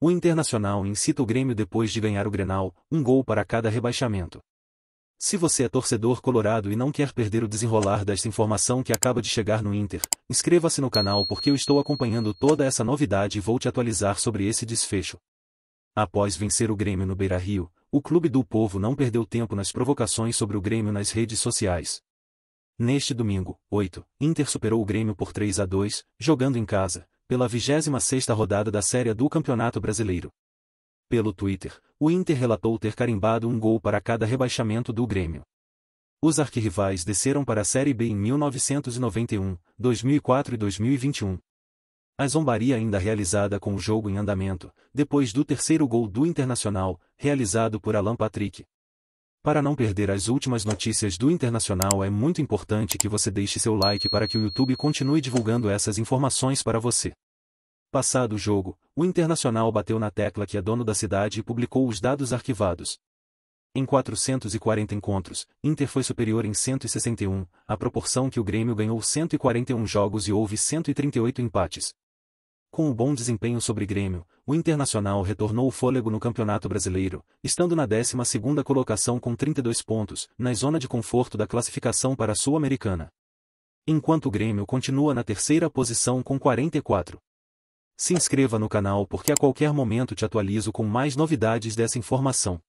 O Internacional incita o Grêmio depois de ganhar o Grenal, um gol para cada rebaixamento. Se você é torcedor colorado e não quer perder o desenrolar desta informação que acaba de chegar no Inter, inscreva-se no canal porque eu estou acompanhando toda essa novidade e vou te atualizar sobre esse desfecho. Após vencer o Grêmio no Beira-Rio, o Clube do Povo não perdeu tempo nas provocações sobre o Grêmio nas redes sociais. Neste domingo, 8, Inter superou o Grêmio por 3 a 2, jogando em casa, pela 26ª rodada da Série do Campeonato Brasileiro. Pelo Twitter, o Inter relatou ter carimbado um gol para cada rebaixamento do Grêmio. Os arquirrivais desceram para a Série B em 1991, 2004 e 2021. A zombaria ainda realizada com o jogo em andamento, depois do terceiro gol do Internacional, realizado por Alan Patrick, para não perder as últimas notícias do Internacional é muito importante que você deixe seu like para que o YouTube continue divulgando essas informações para você. Passado o jogo, o Internacional bateu na tecla que é dono da cidade e publicou os dados arquivados. Em 440 encontros, Inter foi superior em 161, a proporção que o Grêmio ganhou 141 jogos e houve 138 empates. Com o bom desempenho sobre Grêmio, o Internacional retornou o fôlego no Campeonato Brasileiro, estando na 12ª colocação com 32 pontos, na zona de conforto da classificação para a Sul-Americana. Enquanto o Grêmio continua na terceira posição com 44. Se inscreva no canal porque a qualquer momento te atualizo com mais novidades dessa informação.